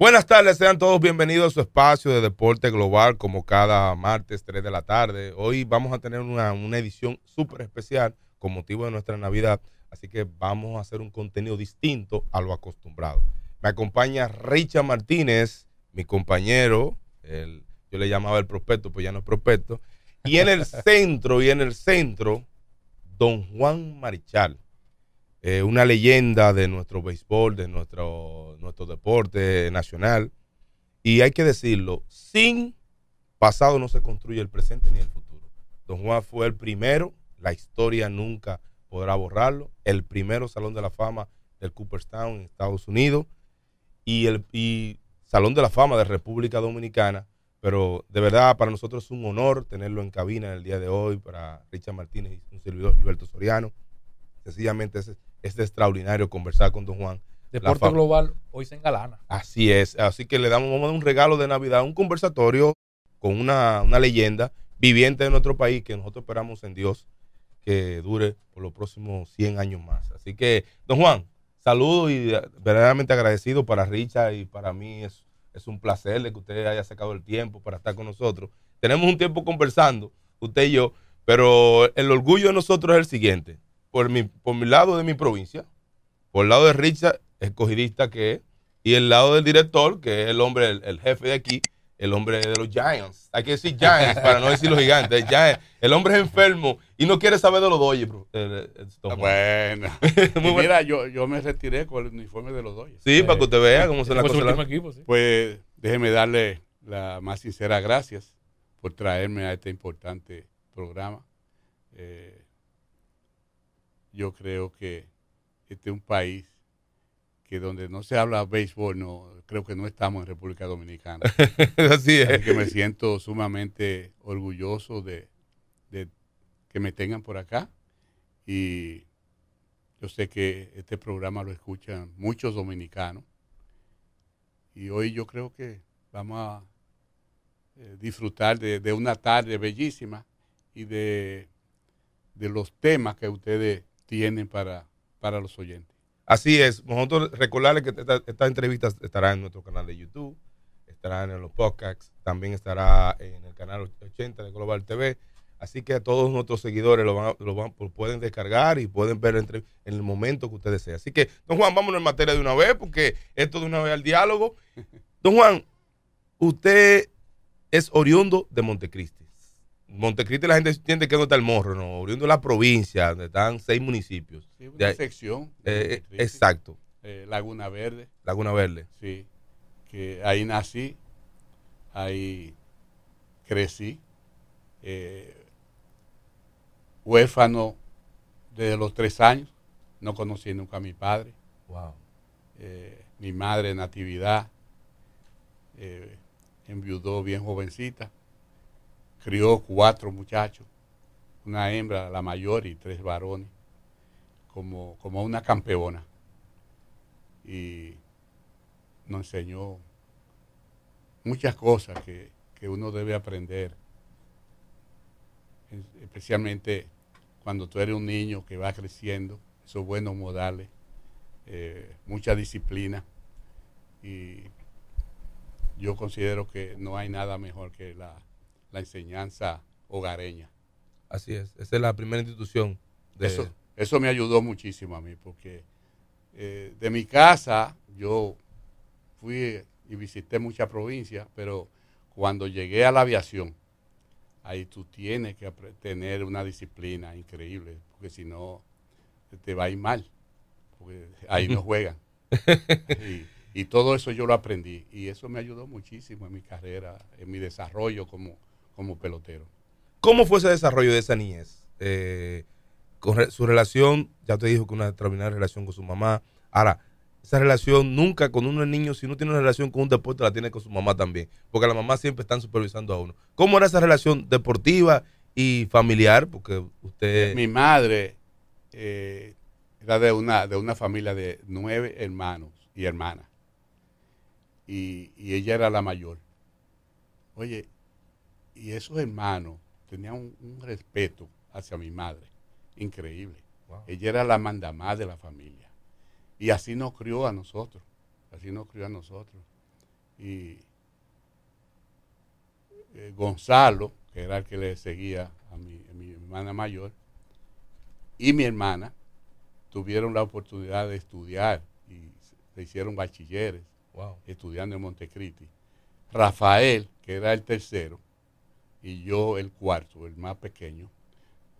Buenas tardes, sean todos bienvenidos a su espacio de Deporte Global, como cada martes 3 de la tarde. Hoy vamos a tener una, una edición súper especial con motivo de nuestra Navidad, así que vamos a hacer un contenido distinto a lo acostumbrado. Me acompaña Richard Martínez, mi compañero, yo le llamaba el prospecto, pues ya no es prospecto. Y en el centro, y en el centro, don Juan Marichal, eh, una leyenda de nuestro béisbol, de nuestro, nuestro deporte nacional. Y hay que decirlo, sin pasado no se construye el presente ni el futuro. Don Juan fue el primero, la historia nunca podrá borrarlo, el primero Salón de la Fama del Cooperstown en Estados Unidos y, el, Salón de la Fama de República Dominicana. Pero de verdad, para nosotros es un honor tenerlo en cabina el día de hoy, para Richard Martínez y un servidor, Gilberto Soriano. Sencillamente es, extraordinario conversar con don Juan. Deporte Global hoy se engalana. Así es, así que le damos un regalo de Navidad, un conversatorio con una, una, leyenda viviente de nuestro país que nosotros esperamos en Dios que dure por los próximos 100 años más. Así que, don Juan, saludo y eh, verdaderamente agradecido para Richard y para mí es, un placer de que usted haya sacado el tiempo para estar con nosotros. Tenemos un tiempo conversando, usted y yo, pero el orgullo de nosotros es el siguiente. Por mi, por mi lado de mi provincia, por el lado de Richard, escogidista que es, y el lado del director, que es el hombre, el jefe de aquí, el hombre de los Giants. Hay que decir Giants para no decir los gigantes. El hombre es enfermo y no quiere saber de los doyes bro. Eh, eh, bueno. Mira, yo, yo, me retiré con el uniforme de los doyes Sí, para que usted vea cómo se la cosa. La... Equipo, Pues déjeme darle las más sinceras gracias por traerme a este importante programa. Eh, yo creo que este es un país que donde no se habla béisbol, no, creo que no estamos en República Dominicana. Así es. Así que me siento sumamente orgulloso de, que me tengan por acá. Y yo sé que este programa lo escuchan muchos dominicanos. Y hoy yo creo que vamos a eh, disfrutar de, de, una tarde bellísima y de, de, los temas que ustedes tienen para, para los oyentes. Así es, nosotros recordarles que esta entrevista estará en nuestro canal de YouTube, estarán en los podcasts, también estará en el canal 80 de Global TV. Así que a todos nuestros seguidores lo, van, lo pueden descargar y pueden ver entre, en el momento que ustedes desee. Así que, don Juan, vámonos en materia de una vez, porque esto de una vez al diálogo. Don Juan, usted es oriundo de Montecristi. Montecristi la gente entiende que no está el morro, no, oriundo la provincia, donde están seis municipios. Sí, una sección. Eh, eh, exacto. Eh, Laguna Verde. Laguna Verde. Sí, que ahí nací, ahí crecí, huérfano desde los tres años, no conocí nunca a mi padre. Wow. mi madre, Natividad, enviudó bien jovencita crió cuatro muchachos, una hembra, la mayor, y tres varones, como, como una campeona. Y nos enseñó muchas cosas que, que uno debe aprender, especialmente cuando tú eres un niño que va creciendo, esos buenos modales, eh, mucha disciplina. Y yo considero que no hay nada mejor que la la enseñanza hogareña. Así es, esa es la primera institución. Eso, eso me ayudó muchísimo a mí, porque eh, de mi casa yo fui y visité muchas provincias, pero cuando llegué a la aviación, ahí tú tienes que tener una disciplina increíble, porque si no te va a ir mal, porque ahí no juegan. y todo eso yo lo aprendí y eso me ayudó muchísimo en mi carrera, en mi desarrollo como, como pelotero. ¿Cómo fue ese desarrollo de esa niñez? Eh, con su relación, ya te dijo que una determinada relación con su mamá. Ahora, esa relación nunca con uno es niño, si no tiene una relación con un deporte, la tiene con su mamá también, porque la mamá siempre están supervisando a uno. ¿Cómo era esa relación deportiva y familiar? Porque usted... Eh, mi madre eh, era de una, de una familia de nueve hermanos y hermanas, y ella era la mayor. Oye, y esos hermanos tenían un, respeto hacia mi madre, increíble. Ella era la mandamá de la familia. Y así nos crió a nosotros, así nos crió a nosotros. Y eh, Gonzalo, que era el que le seguía a mi, hermana mayor, y mi hermana tuvieron la oportunidad de estudiar y se hicieron bachilleres, estudiando en Montecristi. Rafael, que era el tercero, y yo el cuarto, el más pequeño,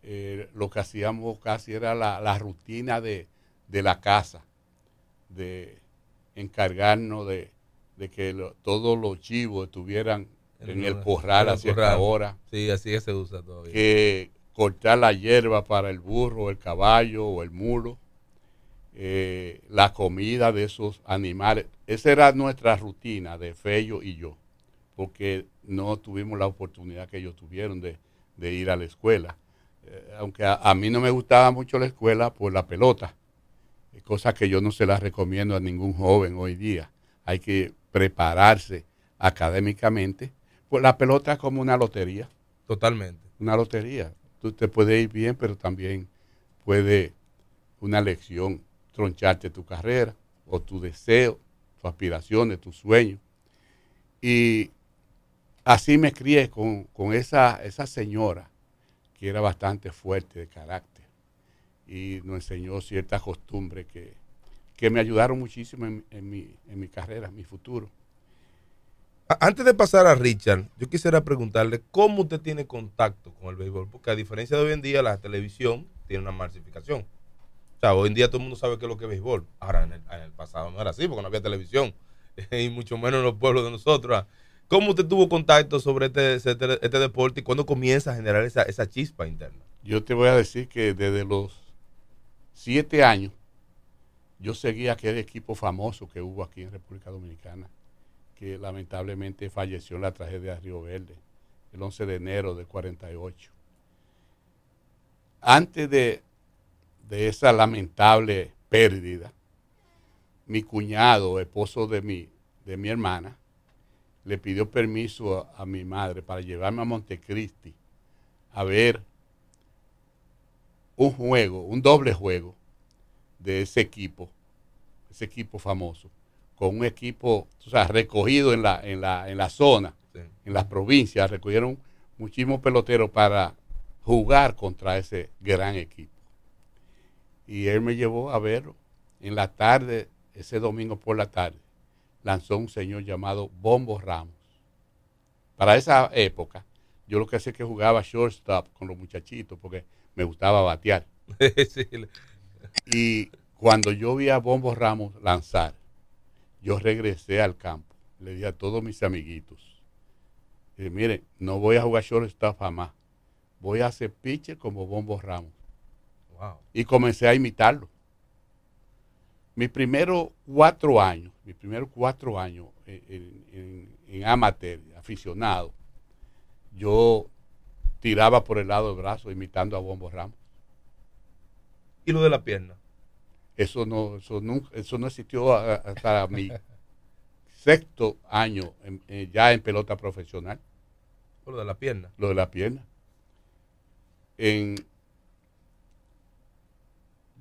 eh, lo que hacíamos casi era la, rutina de, la casa, de encargarnos de, que todos los chivos estuvieran en, el corral a cierta hora. Sí, así que se usa todavía. Que cortar la hierba para el burro, el caballo o el mulo. Eh, la comida de esos animales. Esa era nuestra rutina de Fello y yo porque no tuvimos la oportunidad que ellos tuvieron de, ir a la escuela. Eh, aunque a, mí no me gustaba mucho la escuela por la pelota, eh, cosa que yo no se la recomiendo a ningún joven hoy día. Hay que prepararse académicamente. Pues la pelota es como una lotería. Totalmente. Una lotería. Tú te puedes ir bien, pero también puede una lección troncharte tu carrera o tu deseo, tus aspiraciones, tus sueños. Y Así me crié con, esa, esa señora que era bastante fuerte de carácter y nos enseñó ciertas costumbres que, me ayudaron muchísimo en, mi, carrera, en mi futuro. Antes de pasar a Richard, yo quisiera preguntarle cómo usted tiene contacto con el béisbol, porque a diferencia de hoy en día la televisión tiene una masificación. O sea, hoy en día todo el mundo sabe qué es lo que es béisbol. Ahora, en el, en el pasado no era así, porque no había televisión, y mucho menos en los pueblos de nosotros. ¿Cómo usted tuvo contacto sobre este, este, este, deporte y cuándo comienza a generar esa, chispa interna? Yo te voy a decir que desde los siete años yo seguía aquel equipo famoso que hubo aquí en República Dominicana, que lamentablemente falleció en la tragedia de Río Verde, el 11 de enero del 48. Antes de, esa lamentable pérdida, mi cuñado, esposo de mi, de mi hermana, le pidió permiso a, mi madre para llevarme a Montecristi a ver un juego, un doble juego de ese equipo, ese equipo famoso, con un equipo recogido en la, en la, zona, en las provincias, recogieron muchísimos peloteros para jugar contra ese gran equipo. Y él me llevó a verlo en la tarde, ese domingo por la tarde lanzó un señor llamado Bombo Ramos. Para esa época, yo lo que hacía es que jugaba shortstop con los muchachitos porque me gustaba batear. Y cuando yo vi a Bombo Ramos lanzar, yo regresé al campo. Le di a todos mis amiguitos, mire, miren, no voy a jugar shortstop jamás. Voy a hacer pitcher como Bombo Ramos. Y comencé a imitarlo mis primeros cuatro años, mis primeros cuatro años en, amateur, aficionado, yo tiraba por el lado del brazo imitando a Bombo Ramos. ¿Y lo de la pierna? Eso no, eso nunca, eso no existió hasta mi sexto año eh, ya en pelota profesional. ¿Lo de la pierna? Lo de la pierna. En,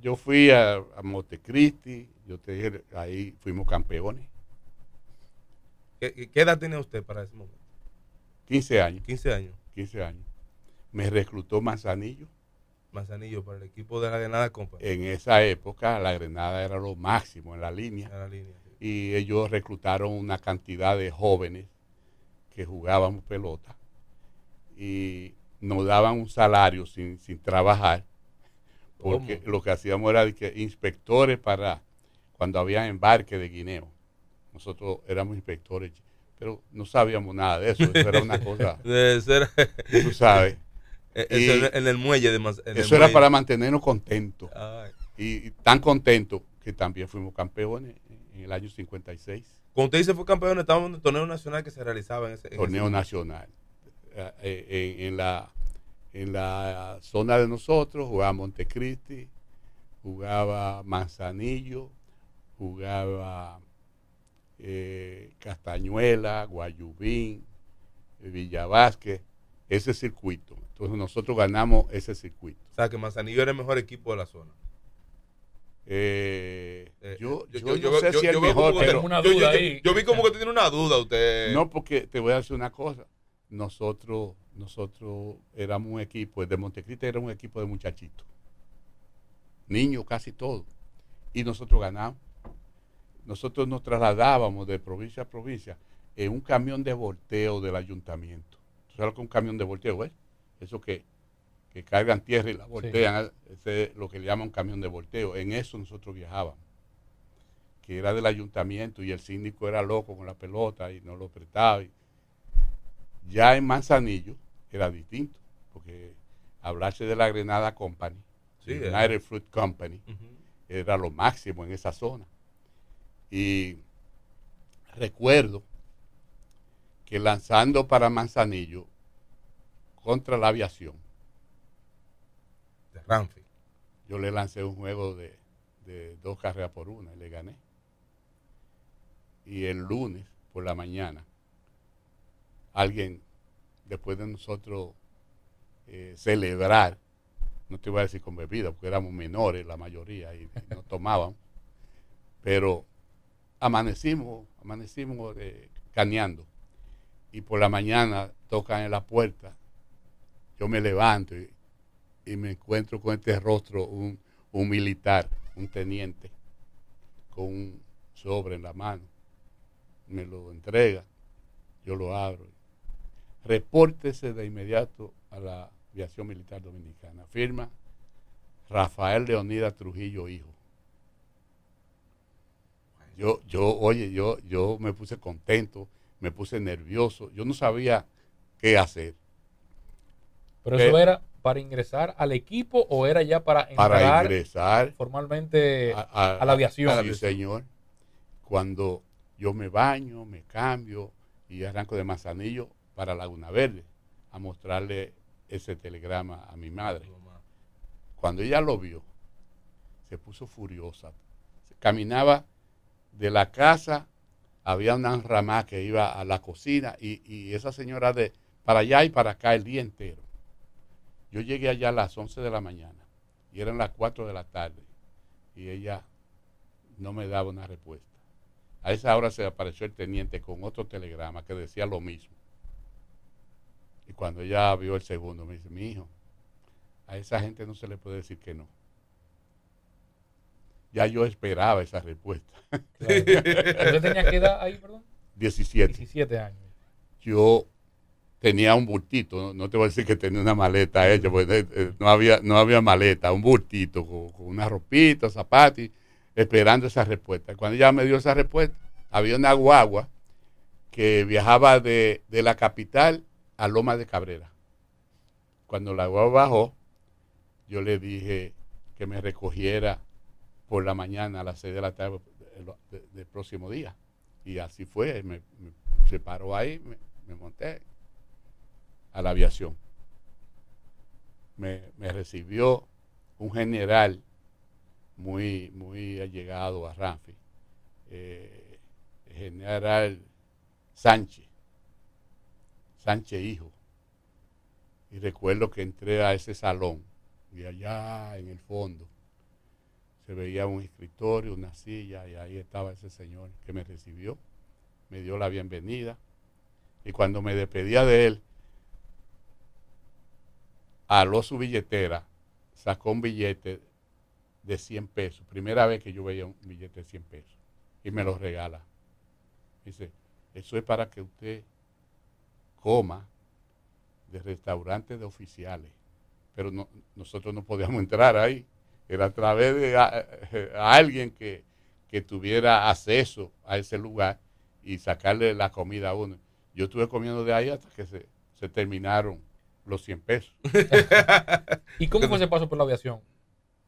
yo fui a, Montecristi, yo te dije, ahí fuimos campeones. ¿Qué, edad tiene usted para ese momento? 15 años. 15 años. 15 años. Me reclutó Manzanillo. Manzanillo para el equipo de la Granada Compa. En esa época la Granada era lo máximo en la línea. En la línea Y ellos reclutaron una cantidad de jóvenes que jugábamos pelota y nos daban un salario sin, sin trabajar porque lo que hacíamos era que inspectores para cuando había embarque de guineo. Nosotros éramos inspectores, pero no sabíamos nada de eso. Eso era una cosa. tú sabes. E-, en el muelle. De, eso era para mantenernos contentos. Y, tan contentos que también fuimos campeones en el año 56. Cuando usted dice fue campeón, estábamos en un torneo nacional que se realizaba en ese. torneo nacional. Eh, eh, en la en la zona de nosotros, jugaba Montecristi, jugaba Manzanillo, jugaba eh, Castañuela, Guayubín, Villavásquez, ese circuito. Entonces nosotros ganamos ese circuito. O sea que Manzanillo era el mejor equipo de la zona. Eh, eh, yo, sé si es mejor, Yo, vi como que tiene una duda usted. No, porque te voy a decir una cosa nosotros, nosotros éramos un equipo, el de Montecristo era un equipo de muchachitos, niños casi todos, y nosotros ganamos. Nosotros nos trasladábamos de provincia a provincia en un camión de volteo del ayuntamiento. ¿Tú sabes lo que un camión de volteo eh? Eso que, que cargan tierra y la voltean, ah, es lo que le llaman un camión de volteo. En eso nosotros viajábamos que era del ayuntamiento y el síndico era loco con la pelota y no lo prestaba. Ya en Manzanillo era distinto, porque hablarse de la Grenada Company, sí, Fruit Company, era lo máximo en esa zona. Y recuerdo que lanzando para Manzanillo contra la aviación. De Yo le lancé un juego de, de dos carreras por una y le gané. Y el lunes por la mañana alguien después de nosotros eh, celebrar, no te voy a decir con bebida, porque éramos menores la mayoría y, no tomábamos, pero amanecimos, amanecimos eh, caneando y por la mañana tocan en la puerta. Yo me levanto y, me encuentro con este rostro un, un militar, un teniente, con un sobre en la mano. Me lo entrega, yo lo abro repórtese de inmediato a la aviación militar dominicana. Firma Rafael Leonida Trujillo, hijo. Yo, yo, oye, yo, yo me puse contento, me puse nervioso, yo no sabía qué hacer. Pero, eso era para ingresar al equipo o era ya para, entrar formalmente a, la aviación. Sí, señor. Cuando yo me baño, me cambio y arranco de Manzanillo, para Laguna Verde a mostrarle ese telegrama a mi madre. Cuando ella lo vio, se puso furiosa. Caminaba de la casa, había una ramá que iba a la cocina y, y esa señora de para allá y para acá el día entero. Yo llegué allá a las 11 de la mañana y eran las 4 de la tarde y ella no me daba una respuesta. A esa hora se apareció el teniente con otro telegrama que decía lo mismo. Y cuando ella vio el segundo, me dice, mi hijo, a esa gente no se le puede decir que no. Ya yo esperaba esa respuesta. Claro. ¿Yo tenía qué edad ahí, perdón? 17. años. Yo tenía un bultito, no, te voy a decir que tenía una maleta eh, eh, no había, no había maleta, un bultito con, una ropita, zapatos, esperando esa respuesta. Cuando ella me dio esa respuesta, había una guagua que viajaba de, de la capital a Loma de Cabrera. Cuando la agua bajó, yo le dije que me recogiera por la mañana a las 6 de la tarde eh, del, próximo día. Y así fue, me, separó ahí, me, monté a la aviación. Me, recibió un general muy, muy allegado a Rafi, eh, el general Sánchez Sánchez Hijo. Y recuerdo que entré a ese salón y allá en el fondo se veía un escritorio, una silla y ahí estaba ese señor que me recibió, me dio la bienvenida y cuando me despedía de él, aló su billetera, sacó un billete de 100 pesos, primera vez que yo veía un billete de 100 pesos y me lo regala. Dice, eso es para que usted coma de restaurantes de oficiales, pero nosotros no podíamos entrar ahí. Era a través de eh, alguien que, tuviera acceso a ese lugar y sacarle la comida a uno. Yo estuve comiendo de ahí hasta que se, terminaron los 100 pesos. ¿Y cómo fue ese paso por la aviación?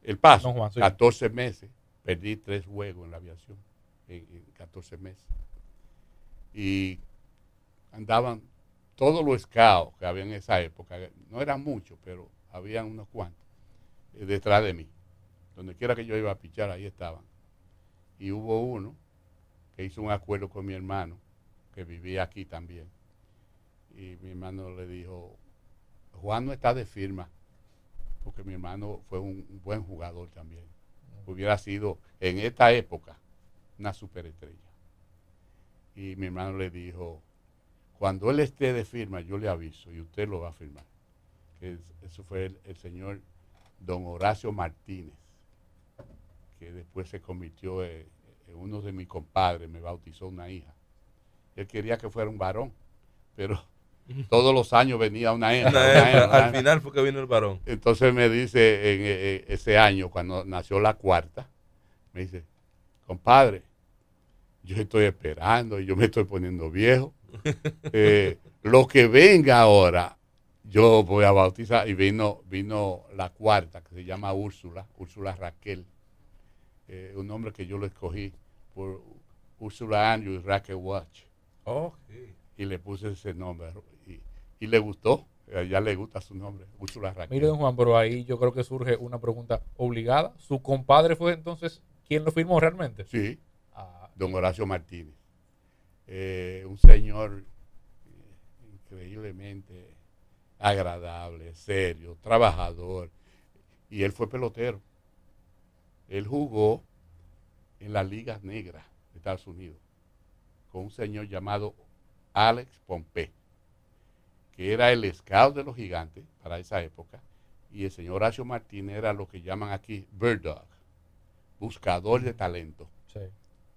El paso, 14 meses. Perdí tres juegos en la aviación, en, en 14 meses. Y andaban todos los scouts que había en esa época, no eran muchos, pero habían unos cuantos, eh, detrás de mí. Donde quiera que yo iba a pichar, ahí estaban. Y hubo uno que hizo un acuerdo con mi hermano, que vivía aquí también. Y mi hermano le dijo, Juan no está de firma, porque mi hermano fue un, un buen jugador también. Hubiera sido en esta época una superestrella. Y mi hermano le dijo, cuando él esté de firma, yo le aviso y usted lo va a firmar. eso fue el, señor don Horacio Martínez, que después se convirtió eh, en, uno de mis compadres, me bautizó una hija. Él quería que fuera un varón, pero todos los años venía una hija. al final fue que vino el varón. Entonces me dice eh, eh, ese año, cuando nació la cuarta, me dice, compadre, yo estoy esperando, y yo me estoy poniendo viejo. Eh, lo que venga ahora, yo voy a bautizar. Y vino, vino la cuarta, que se llama Úrsula, Úrsula Raquel. Eh, un nombre que yo lo escogí por Úrsula Andrews Raquel Watch. Y le puse ese nombre. Y, le gustó. Eh, ya le gusta su nombre, Úrsula Raquel. Mire, don Juan, pero ahí yo creo que surge una pregunta obligada. ¿Su compadre fue entonces quien lo firmó realmente? Sí. Ah. Don Horacio Martínez. Eh, un señor eh, increíblemente agradable, serio, trabajador. Y él fue pelotero. Él jugó en las ligas negras de Estados Unidos con un señor llamado Alex Pompey, que era el scout de los gigantes para esa época, y el señor Horacio Martínez era lo que llaman aquí bird dog, buscador de talento.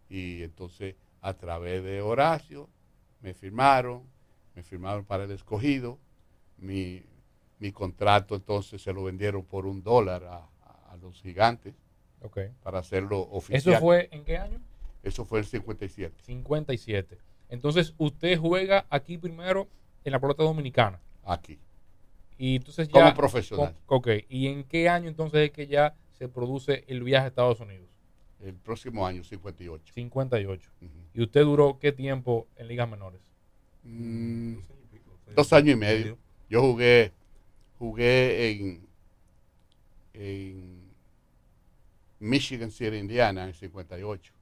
Y entonces a través de Horacio, me firmaron, me firmaron para el escogido, mi, contrato entonces se lo vendieron por un dólar a, los gigantes para hacerlo oficial. ¿Eso fue en qué año? Eso fue el 57. 57. Entonces usted juega aquí primero en la pelota dominicana. Aquí. Y entonces ya, Como profesional. Ok. ¿Y en qué año entonces es que ya se produce el viaje a Estados Unidos? El próximo año, 58. 58. ¿Y usted duró qué tiempo en ligas menores? Mm, dos años y medio. Yo jugué, jugué en, en Michigan City, Indiana, en 58,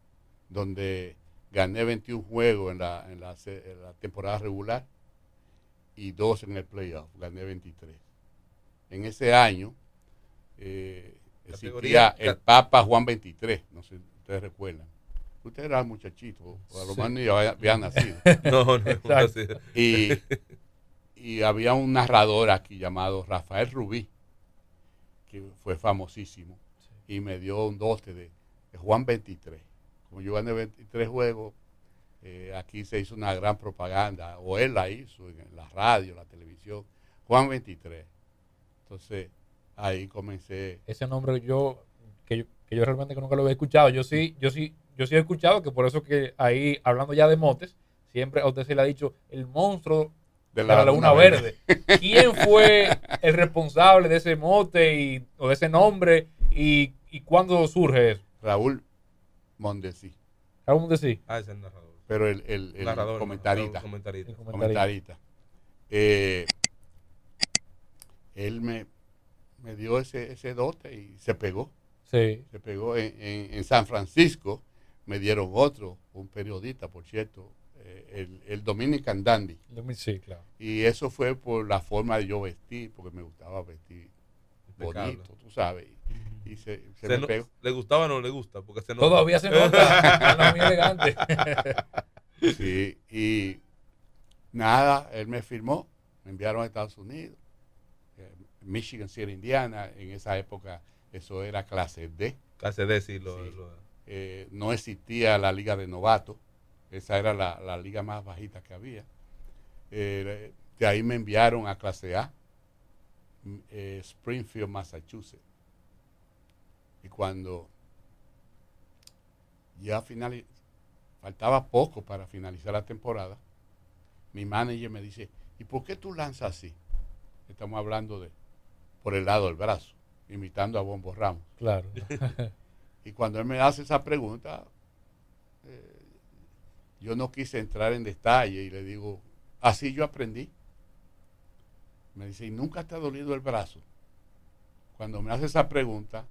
donde gané 21 juegos en la, en la, temporada regular y dos en el playoff, gané 23. En ese año eh, Existía eh, el Papa Juan XXIII, no sé si ustedes recuerdan. Usted era muchachito, o a lo mejor ni había nacido. no, no, y, y había un narrador aquí llamado Rafael Rubí, que fue famosísimo, y me dio un dote de, Juan 23. Como yo gané 23 juegos, eh, aquí se hizo una gran propaganda, o él la hizo en la radio, la televisión, Juan 23. Entonces, ahí comencé. Ese nombre yo que, yo, que realmente nunca lo había escuchado. Yo sí, yo sí, yo sí he escuchado que por eso que ahí, hablando ya de motes, siempre a usted se le ha dicho el monstruo de la, Luna Laguna, Verde. ¿Quién fue el responsable de ese mote y, o de ese nombre y, y cuándo surge eso? Raúl Mondesi. Raúl Mondesi. Ah, es el narrador. Pero el, el, comentarita. comentarita. Eh, él me me dio ese, ese dote y se pegó. Se pegó en, en, San Francisco, me dieron otro, un periodista, por cierto, eh, el, el Dominican Dandy. Sí, claro. Y eso fue por la forma de yo vestir, porque me gustaba vestir bonito, tú sabes. Y se, pegó. ¿Le gustaba o no le gusta? Porque se Todavía se nota, elegante. sí, y nada, él me firmó, me enviaron a Estados Unidos. Michigan City, Indiana, en esa época eso era clase D. Clase D, sí. Lo, eh, no existía la liga de novatos, esa era la, liga más bajita que había. Eh, de ahí me enviaron a clase A, mm, eh, Springfield, Massachusetts. Y cuando ya faltaba poco para finalizar la temporada, mi manager me dice, ¿y por qué tú lanzas así? Estamos hablando de por el lado del brazo, imitando a Bombo Ramos. Claro. y cuando él me hace esa pregunta, eh, yo no quise entrar en detalle y le digo, así yo aprendí. Me dice, ¿y nunca te ha dolido el brazo? Cuando me hace esa pregunta,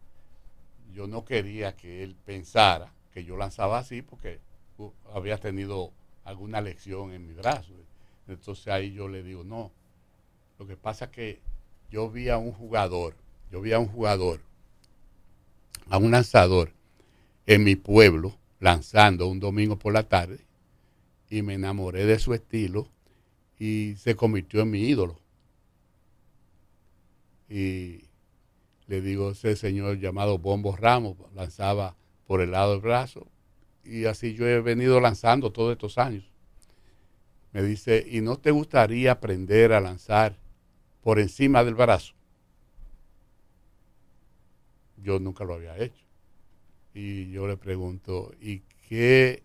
yo no quería que él pensara que yo lanzaba así porque uh, había tenido alguna lección en mi brazo. Entonces ahí yo le digo, no, lo que pasa es que yo vi a un jugador, yo vi a un jugador, a un lanzador en mi pueblo, lanzando un domingo por la tarde, y me enamoré de su estilo y se convirtió en mi ídolo. Y le digo, ese señor llamado Bombo Ramos lanzaba por el lado del brazo, y así yo he venido lanzando todos estos años. Me dice, ¿y no te gustaría aprender a lanzar? por encima del brazo. Yo nunca lo había hecho. Y yo le pregunto, ¿y qué,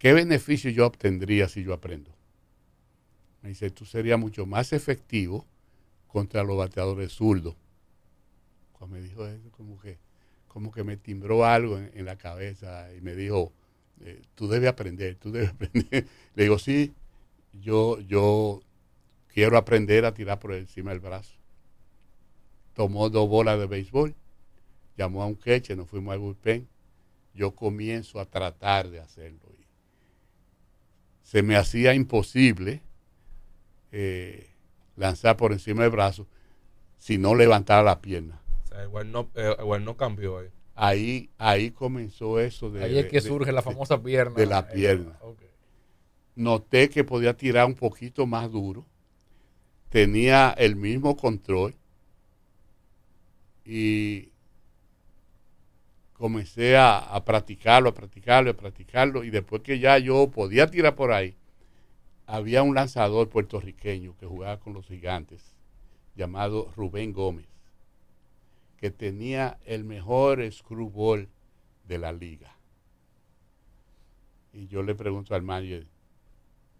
qué beneficio yo obtendría si yo aprendo? Me dice, tú serías mucho más efectivo contra los bateadores zurdos. Cuando me dijo eso, como que, como que me timbró algo en, la cabeza y me dijo, eh, tú debes aprender, tú debes aprender. Le digo, sí, yo, yo Quiero aprender a tirar por encima del brazo. Tomó dos bolas de béisbol, llamó a un queche, nos fuimos al bullpen. Yo comienzo a tratar de hacerlo. Se me hacía imposible eh, lanzar por encima del brazo si no levantaba la pierna. O sea, igual, no, eh, igual no cambió ahí. Ahí, comenzó eso de... Ahí es que surge la famosa pierna. De la pierna. Ah, Noté que podía tirar un poquito más duro tenía el mismo control y comencé a, practicarlo, a practicarlo, a practicarlo y después que ya yo podía tirar por ahí, había un lanzador puertorriqueño que jugaba con los gigantes llamado Rubén Gómez, que tenía el mejor screwball de la liga. Y yo le pregunto al manager,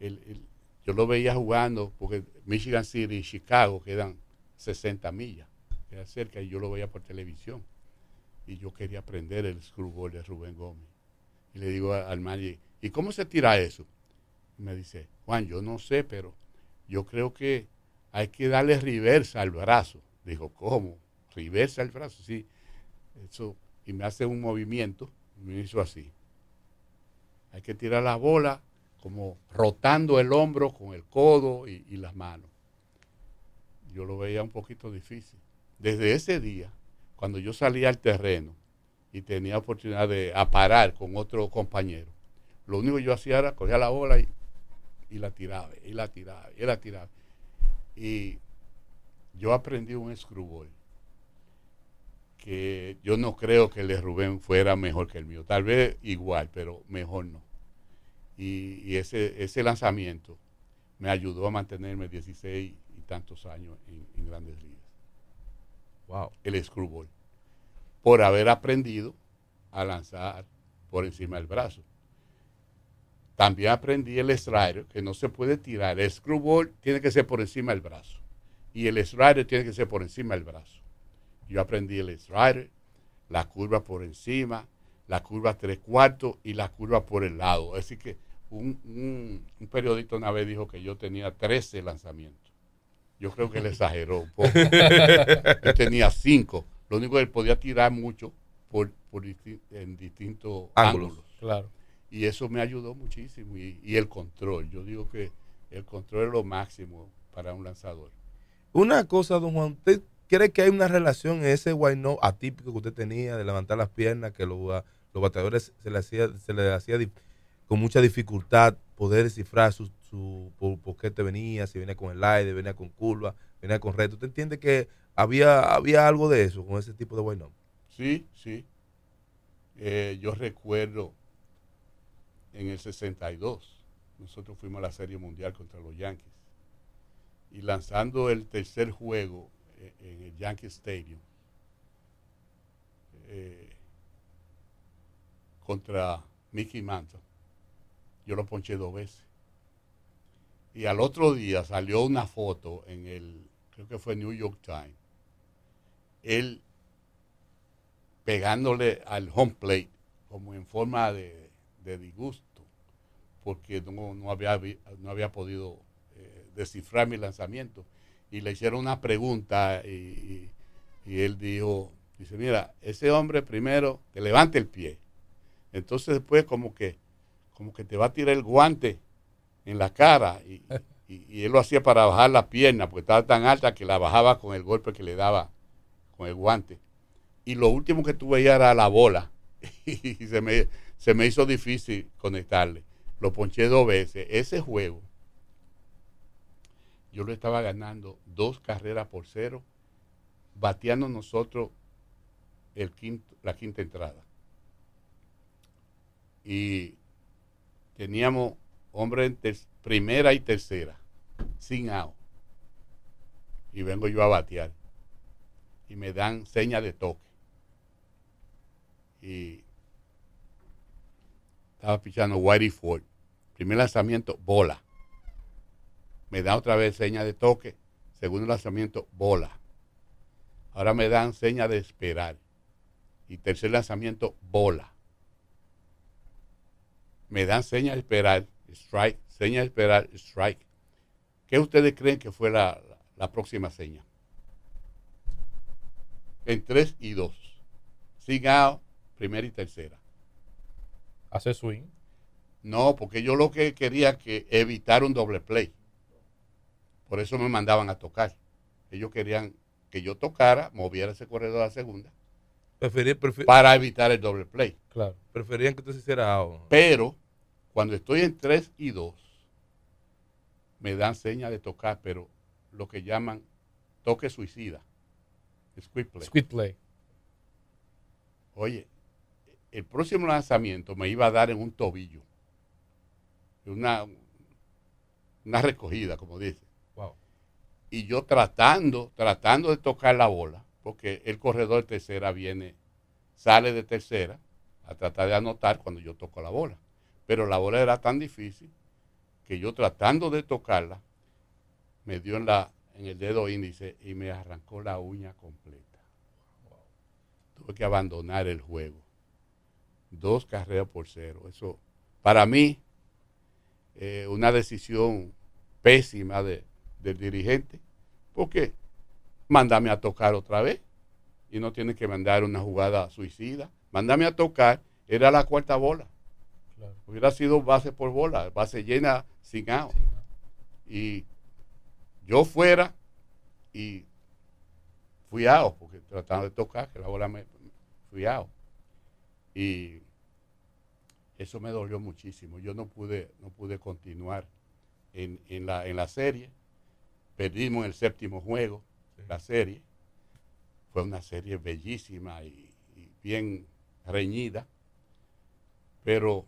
el yo lo veía jugando, porque Michigan City y Chicago quedan 60 millas, era cerca, y yo lo veía por televisión. Y yo quería aprender el screwball de Rubén Gómez. Y le digo al manager, ¿y cómo se tira eso? Y me dice, Juan, yo no sé, pero yo creo que hay que darle reversa al brazo. Dijo, ¿cómo? Reversa al brazo, sí. Eso, y me hace un movimiento, me hizo así. Hay que tirar la bola como rotando el hombro con el codo y, las manos. Yo lo veía un poquito difícil. Desde ese día, cuando yo salía al terreno y tenía oportunidad de parar con otro compañero, lo único que yo hacía era coger la bola y, y la tiraba, y la tiraba, y la tiraba. Y yo aprendí un screwball que yo no creo que el de Rubén fuera mejor que el mío. Tal vez igual, pero mejor no y, ese, ese, lanzamiento me ayudó a mantenerme 16 y tantos años en, grandes ligas. Wow. El screwball. Por haber aprendido a lanzar por encima del brazo. También aprendí el strider que no se puede tirar. El screwball tiene que ser por encima del brazo. Y el strider tiene que ser por encima del brazo. Yo aprendí el strider la curva por encima, la curva tres cuartos y la curva por el lado. Así que un, un, un, periodista una vez dijo que yo tenía 13 lanzamientos. Yo creo que le exageró un poco. yo tenía 5. Lo único que él podía tirar mucho por, por en distintos ángulos. Claro. Y eso me ayudó muchísimo. Y, el control. Yo digo que el control es lo máximo para un lanzador. Una cosa, don Juan, ¿usted cree que hay una relación en ese no atípico que usted tenía de levantar las piernas, que los, los bateadores se le hacía, se le hacía difícil? con mucha dificultad poder descifrar su, por, qué te venía, si venía con el aire, venía con curva, venía con reto. ¿Usted entiende que había, había algo de eso con ese tipo de bueno Sí, sí. Eh, yo recuerdo en el 62, nosotros fuimos a la Serie Mundial contra los Yankees. Y lanzando el tercer juego eh, en el Yankee Stadium, eh, contra Mickey Mantle, yo lo ponché dos veces. Y al otro día salió una foto en el, creo que fue New York Times, él pegándole al home plate como en forma de, disgusto, porque no, había, no había podido eh, descifrar mi lanzamiento. Y le hicieron una pregunta y, y él dijo, dice, mira, ese hombre primero que levante el pie. Entonces después como que como que te va a tirar el guante en la cara. Y, él lo hacía para bajar la pierna, porque estaba tan alta que la bajaba con el golpe que le daba con el guante. Y lo último que tuve ya era la bola. y se me, se me hizo difícil conectarle. Lo ponché dos veces. Ese juego, yo lo estaba ganando dos carreras por cero, bateando nosotros el quinto, la quinta entrada. Y teníamos hombres en primera y tercera, sin ao Y vengo yo a batear. Y me dan seña de toque. Y estaba pichando Whitey Ford. Primer lanzamiento, bola. Me dan otra vez seña de toque. Segundo lanzamiento, bola. Ahora me dan seña de esperar. Y tercer lanzamiento, bola me dan señas de esperar, strike, señas esperar, strike. ¿Qué ustedes creen que fue la, próxima seña? En tres y dos. sigao, primera y tercera. ¿Hace swing? No, porque yo lo que quería que evitar un doble play. Por eso me mandaban a tocar. Ellos querían que yo tocara, moviera ese corredor a la segunda para evitar el doble play. Claro. Preferían que usted se hiciera Pero cuando estoy en 3 y 2, me dan señas de tocar, pero lo que llaman toque suicida. Squid play. Oye, el próximo lanzamiento me iba a dar en un tobillo. Una, una recogida, como dice. Y yo tratando, tratando de tocar la bola, que el corredor tercera viene, sale de tercera a tratar de anotar cuando yo toco la bola. Pero la bola era tan difícil que yo tratando de tocarla, me dio en, la, en el dedo índice y me arrancó la uña completa. Tuve que abandonar el juego. Dos carreras por cero. Eso, para mí, eh, una decisión pésima de, del dirigente, porque mándame a tocar otra vez. Y no tiene que mandar una jugada suicida. Mándame a tocar, era la cuarta bola. Hubiera sido base por bola, base llena sin out. Y yo fuera y fui out, porque trataba de tocar, que la bola me fui out. Y eso me dolió muchísimo. Yo no pude, no pude continuar en, en, la, en la serie. Perdimos el séptimo juego la serie. Fue una serie bellísima y, bien reñida, pero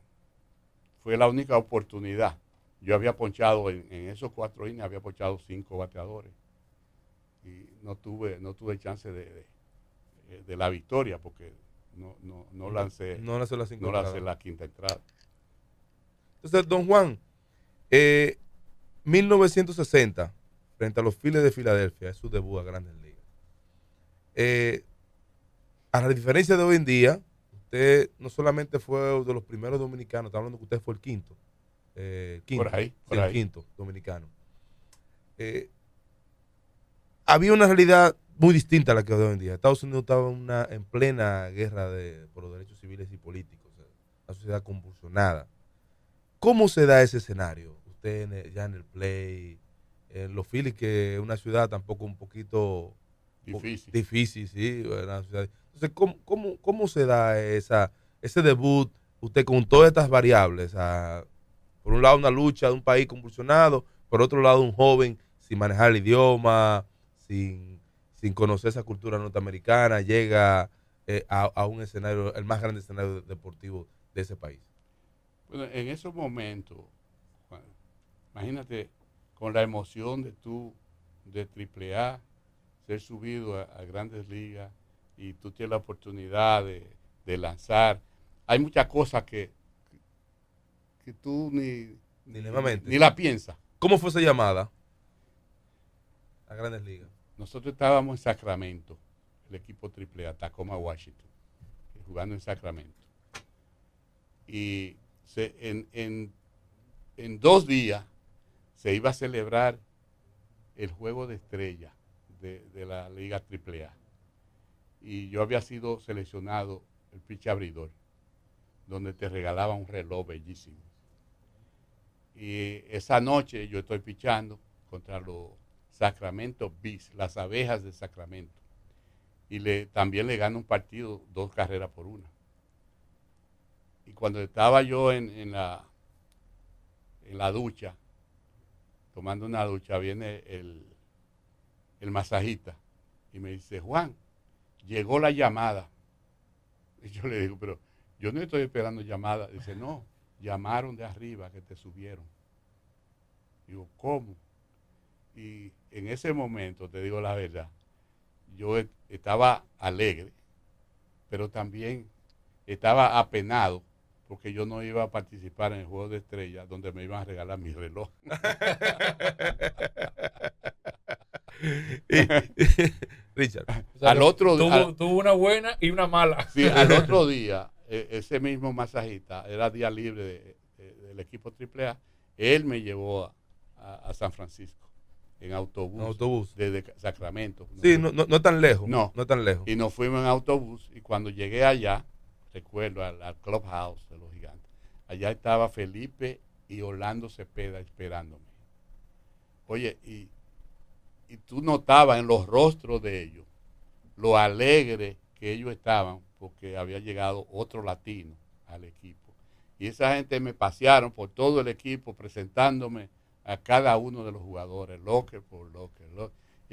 fue la única oportunidad. Yo había ponchado en, esos cuatro innings, había ponchado cinco bateadores. Y no tuve, no tuve chance de, de, eh, la victoria porque no, no, no lancé, la, lancé la quinta entrada. Entonces, don Juan, 1960, eh, frente a los files de Filadelfia. Es su debut a Grandes Ligas. Eh, a la diferencia de hoy en día, usted no solamente fue de los primeros dominicanos, está hablando que usted fue el quinto. Eh, por ahí, El quinto dominicano. Eh, había una realidad muy distinta a la que hoy en día. Estados Unidos estaba una, en plena guerra por los derechos civiles y políticos, una sociedad convulsionada. ¿Cómo se da ese escenario? Usted ya en el play, en eh, los Phillies, que es una ciudad tampoco un poquito difícil, difícil sí. Entonces, ¿cómo, se da esa, ese debut usted con todas estas variables? Ah, por un lado, una lucha de un país convulsionado, por otro lado, un joven sin manejar el idioma, sin, conocer esa cultura norteamericana, llega eh, a, un escenario, el más grande escenario deportivo de ese país. Bueno, en esos momentos, imagínate con la emoción de tú, de triple A, ser subido a, grandes ligas y tú tienes la oportunidad de, lanzar. Hay muchas cosas que, que tú ni, ni, ni la piensas. ¿Cómo fue esa llamada a grandes ligas? Nosotros estábamos en Sacramento, el equipo triple A, Tacoma, Washington, jugando en Sacramento. Y en, en, en dos días se iba a celebrar el juego de estrella de, la Liga AAA. Y yo había sido seleccionado el pitch abridor, donde te regalaba un reloj bellísimo. Y esa noche yo estoy pichando contra los Sacramento Bis, las abejas de Sacramento. Y le, también le gano un partido, dos carreras por una. Y cuando estaba yo en la ducha, tomando una ducha, viene el, el masajista y me dice, Juan, llegó la llamada. Y yo le digo, pero yo no estoy esperando llamada. Dice, no, llamaron de arriba que te subieron. Digo, ¿cómo? Y en ese momento, te digo la verdad, yo estaba alegre, pero también estaba apenado porque yo no iba a participar en el juego de estrellas donde me iban a regalar mi reloj. Richard, al otro tuvo, tuvo, una buena y una mala. Sí, al otro día, e, ese mismo masajista, era día libre del equipo AAA, él me llevó a, San Francisco en autobús. En autobús. Desde Sacramento. Sí, no, tan lejos. No. No tan lejos. Y nos fuimos en autobús y cuando llegué allá, recuerdo, al, clubhouse de los gigantes. Allá estaba Felipe y Orlando Cepeda esperándome. Oye, y, tú notabas en los rostros de ellos lo alegre que ellos estaban porque había llegado otro latino al equipo. Y esa gente me pasearon por todo el equipo presentándome a cada uno de los jugadores, que por lo que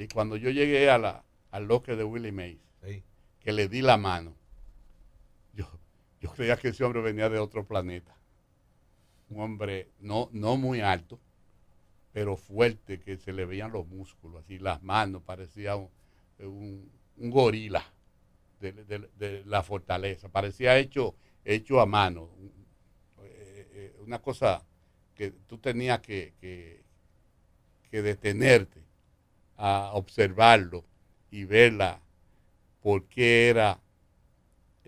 Y cuando yo llegué a la, al loque de Willie Mays, que le di la mano, yo creía que ese hombre venía de otro planeta. Un hombre no, no muy alto, pero fuerte, que se le veían los músculos, así las manos, parecía un, gorila de, la fortaleza, parecía hecho, hecho a mano, eh, eh, una cosa que tú tenías que, que, detenerte a observarlo y verla, porque era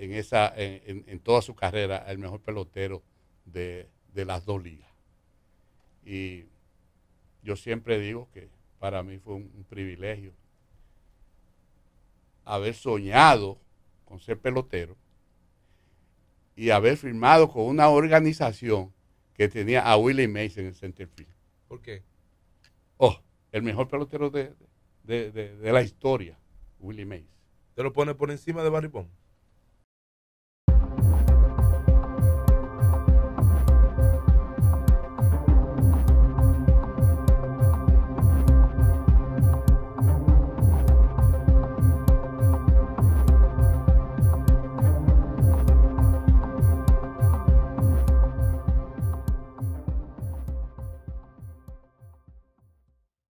en, esa, en, en, toda su carrera el mejor pelotero de, las dos ligas. Y yo siempre digo que para mí fue un, privilegio haber soñado con ser pelotero y haber firmado con una organización que tenía a Willie Mays en el centerfield. ¿Por qué? Oh, el mejor pelotero de, la historia, Willie Mays. ¿Te lo pone por encima de Barry Bonds?